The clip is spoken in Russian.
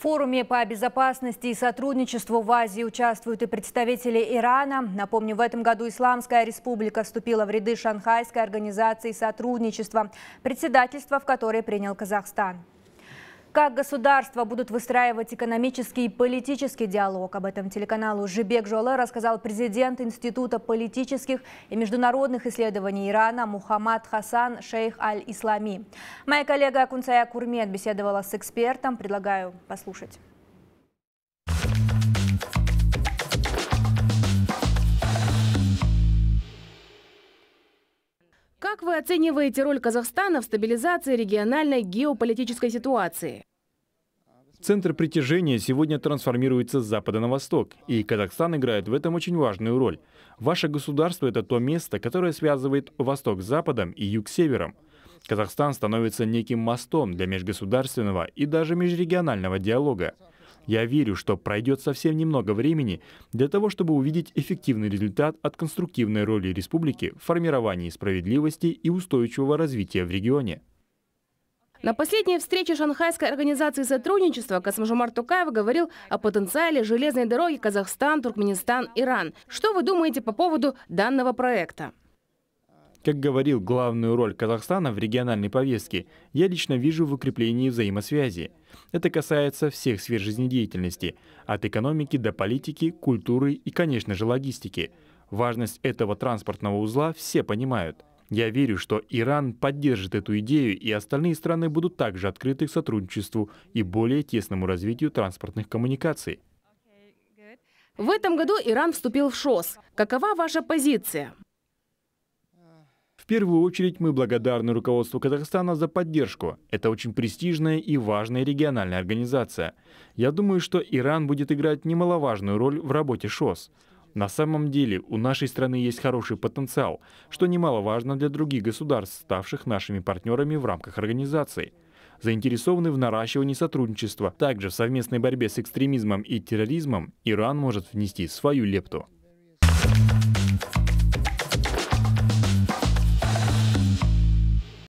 В форуме по безопасности и сотрудничеству в Азии участвуют и представители Ирана. Напомню, в этом году Исламская республика вступила в ряды Шанхайской организации сотрудничества, председательство в которой принял Казахстан. Как государства будут выстраивать экономический и политический диалог? Об этом телеканалу «Жибек Жуале» рассказал президент Института политических и международных исследований Ирана Мухаммад Хасан Шейх Аль-Ислами. Моя коллега Акунцая Курмет беседовала с экспертом. Предлагаю послушать. Как вы оцениваете роль Казахстана в стабилизации региональной геополитической ситуации? Центр притяжения сегодня трансформируется с запада на восток, и Казахстан играет в этом очень важную роль. Ваше государство – это то место, которое связывает восток с западом и юг с севером. Казахстан становится неким мостом для межгосударственного и даже межрегионального диалога. Я верю, что пройдет совсем немного времени для того, чтобы увидеть эффективный результат от конструктивной роли республики в формировании справедливости и устойчивого развития в регионе. На последней встрече Шанхайской организации сотрудничества Касмажумар Тукаев говорил о потенциале железной дороги Казахстан, Туркменистан, Иран. Что вы думаете по поводу данного проекта? Как говорил, главную роль Казахстана в региональной повестке я лично вижу в укреплении взаимосвязи. Это касается всех сфер жизнедеятельности, от экономики до политики, культуры и, конечно же, логистики. Важность этого транспортного узла все понимают – я верю, что Иран поддержит эту идею, и остальные страны будут также открыты к сотрудничеству и более тесному развитию транспортных коммуникаций. В этом году Иран вступил в ШОС. Какова ваша позиция? В первую очередь мы благодарны руководству Казахстана за поддержку. Это очень престижная и важная региональная организация. Я думаю, что Иран будет играть немаловажную роль в работе ШОС. На самом деле у нашей страны есть хороший потенциал, что немаловажно для других государств, ставших нашими партнерами в рамках организации заинтересованы в наращивании сотрудничества. Также в совместной борьбе с экстремизмом и терроризмом Иран может внести свою лепту.